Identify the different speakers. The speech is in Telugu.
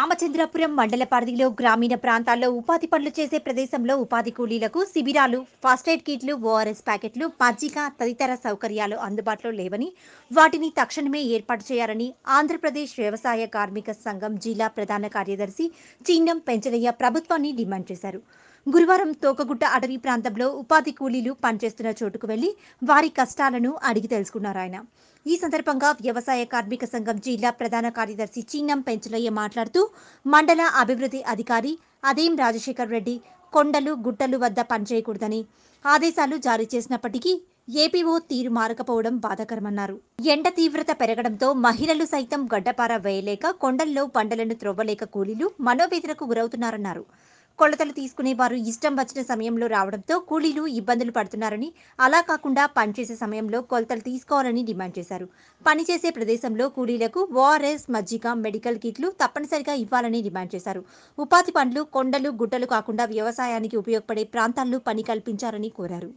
Speaker 1: రామచంద్రపురం మండల పరిధిలో గ్రామీణ ప్రాంతాల్లో ఉపాధి పనులు చేసే ప్రదేశంలో ఉపాధి కూలీలకు శిబిరాలు ఫస్ట్ ఎయిడ్ కిట్లు ఓఆర్ఎస్ ప్యాకెట్లు మజ్జిగ తదితర సౌకర్యాలు అందుబాటులో లేవని వాటిని తక్షణమే ఏర్పాటు చేయాలని ఆంధ్రప్రదేశ్ వ్యవసాయ కార్మిక సంఘం జిల్లా ప్రధాన కార్యదర్శి చిన్నం పెంచలయ్య ప్రభుత్వాన్ని డిమాండ్ చేశారు గురువారం తోకగుట్ట అటవీ ప్రాంతంలో ఉపాధి కూలీలు పనిచేస్తున్న చోటుకు వెళ్లి వారి కష్టాలను అడిగి తెలుసుకున్నారు ఆయన ఈ సందర్భంగా వ్యవసాయ కార్మిక సంఘం జిల్లా ప్రధాన కార్యదర్శి చిన్నం పెంచలయ్య మాట్లాడుతూ మండల అభివృద్ధి అధికారి అదేం రాజశేఖర్ రెడ్డి కొండలు గుట్టలు వద్ద పనిచేయకూడదని ఆదేశాలు జారీ చేసినప్పటికీ ఏపీఓ తీరు మారకపోవడం బాధాకరమన్నారు ఎండ తీవ్రత పెరగడంతో మహిళలు సైతం గడ్డపార వేయలేక కొండల్లో పంటలను త్రొవ్వలేక కూలీలు మనోవేదనకు గురవుతున్నారన్నారు కొలతలు తీసుకునే వారు ఇష్టం వచ్చిన సమయంలో రావడంతో కూలీలు ఇబ్బందులు పడుతున్నారని అలా కాకుండా పనిచేసే సమయంలో కొలతలు తీసుకోవాలని డిమాండ్ చేశారు పనిచేసే ప్రదేశంలో కూలీలకు ఓఆర్ఎస్ మజ్జిగ మెడికల్ కిట్లు తప్పనిసరిగా ఇవ్వాలని డిమాండ్ చేశారు ఉపాధి పనులు కొండలు గుట్టలు కాకుండా వ్యవసాయానికి ఉపయోగపడే ప్రాంతాల్లో పని కల్పించారని కోరారు